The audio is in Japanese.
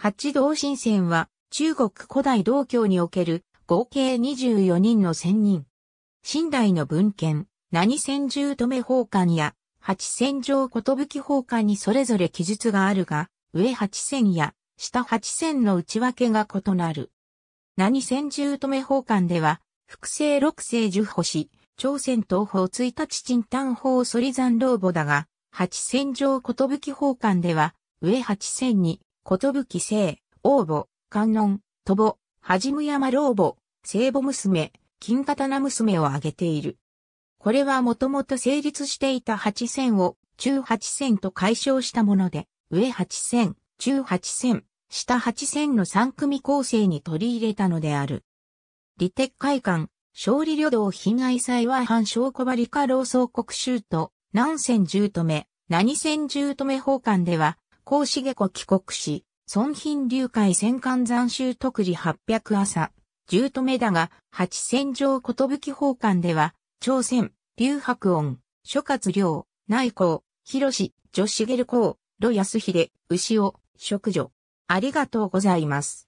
八道神仙は中国古代道教における合計24人の仙人。新代の文献、何千十留奉還や八千ぶ寿奉還にそれぞれ記述があるが、上八千や下八千の内訳が異なる。何千十留奉還では、複製六世十し、朝鮮東方一日鎮丹法反山老母だが、八千ぶ寿奉還では、上八千に、ことぶき聖、王母、観音、とぼ、はじむやま老母、聖母娘、金刀娘を挙げている。これはもともと成立していた八千を中八千と解消したもので、上八千、中八千、下八千の三組構成に取り入れたのである。利撤・会館、勝利旅道被害祭は反証小針化老僧国州と、南千十止め、何千十止め法官では、孔子帰国し、孫品流会戦艦残衆特利800朝、十止めだが、八戦場寿奉還では、朝鮮、劉白音、諸葛亮、内光、広志、女茂公、呂安秀、牛尾、職女。ありがとうございます。